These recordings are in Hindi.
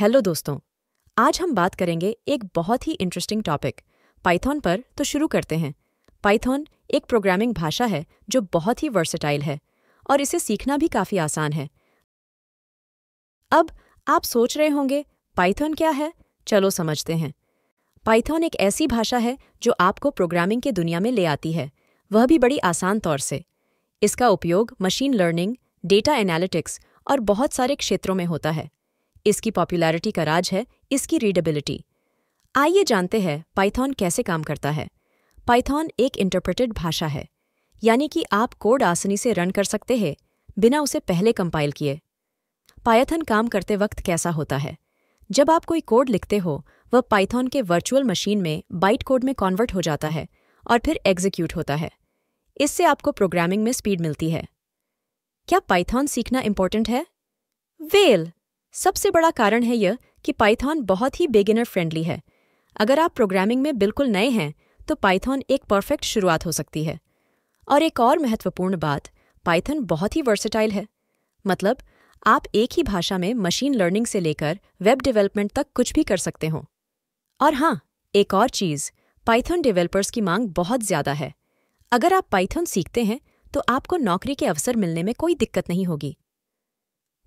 हेलो दोस्तों आज हम बात करेंगे एक बहुत ही इंटरेस्टिंग टॉपिक पाइथन पर तो शुरू करते हैं पाइथन एक प्रोग्रामिंग भाषा है जो बहुत ही वर्सेटाइल है और इसे सीखना भी काफ़ी आसान है अब आप सोच रहे होंगे पाइथन क्या है चलो समझते हैं पाइथन एक ऐसी भाषा है जो आपको प्रोग्रामिंग की दुनिया में ले आती है वह भी बड़ी आसान तौर से इसका उपयोग मशीन लर्निंग डेटा एनालिटिक्स और बहुत सारे क्षेत्रों में होता है इसकी पॉपुलैरिटी का राज है इसकी रीडेबिलिटी आइए जानते हैं पाइथॉन कैसे काम करता है पाइथॉन एक इंटरप्रेटेड भाषा है यानी कि आप कोड आसानी से रन कर सकते हैं बिना उसे पहले कंपाइल किए पायथन काम करते वक्त कैसा होता है जब आप कोई कोड लिखते हो वह पाइथॉन के वर्चुअल मशीन में बाइट कोड में कॉन्वर्ट हो जाता है और फिर एग्जीक्यूट होता है इससे आपको प्रोग्रामिंग में स्पीड मिलती है क्या पाइथॉन सीखना इम्पोर्टेंट है वेल सबसे बड़ा कारण है यह कि पाइथॉन बहुत ही बेगिनर फ्रेंडली है अगर आप प्रोग्रामिंग में बिल्कुल नए हैं तो पाइथॉन एक परफेक्ट शुरुआत हो सकती है और एक और महत्वपूर्ण बात पाइथन बहुत ही वर्सेटाइल है मतलब आप एक ही भाषा में मशीन लर्निंग से लेकर वेब डेवलपमेंट तक कुछ भी कर सकते हो और हाँ एक और चीज़ पाइथन डेवलपर्स की मांग बहुत ज़्यादा है अगर आप पाइथन सीखते हैं तो आपको नौकरी के अवसर मिलने में कोई दिक्कत नहीं होगी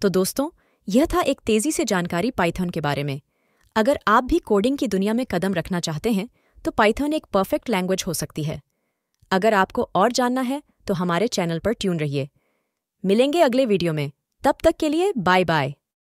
तो दोस्तों यह था एक तेजी से जानकारी पाइथन के बारे में अगर आप भी कोडिंग की दुनिया में कदम रखना चाहते हैं तो पाइथन एक परफेक्ट लैंग्वेज हो सकती है अगर आपको और जानना है तो हमारे चैनल पर ट्यून रहिए मिलेंगे अगले वीडियो में तब तक के लिए बाय बाय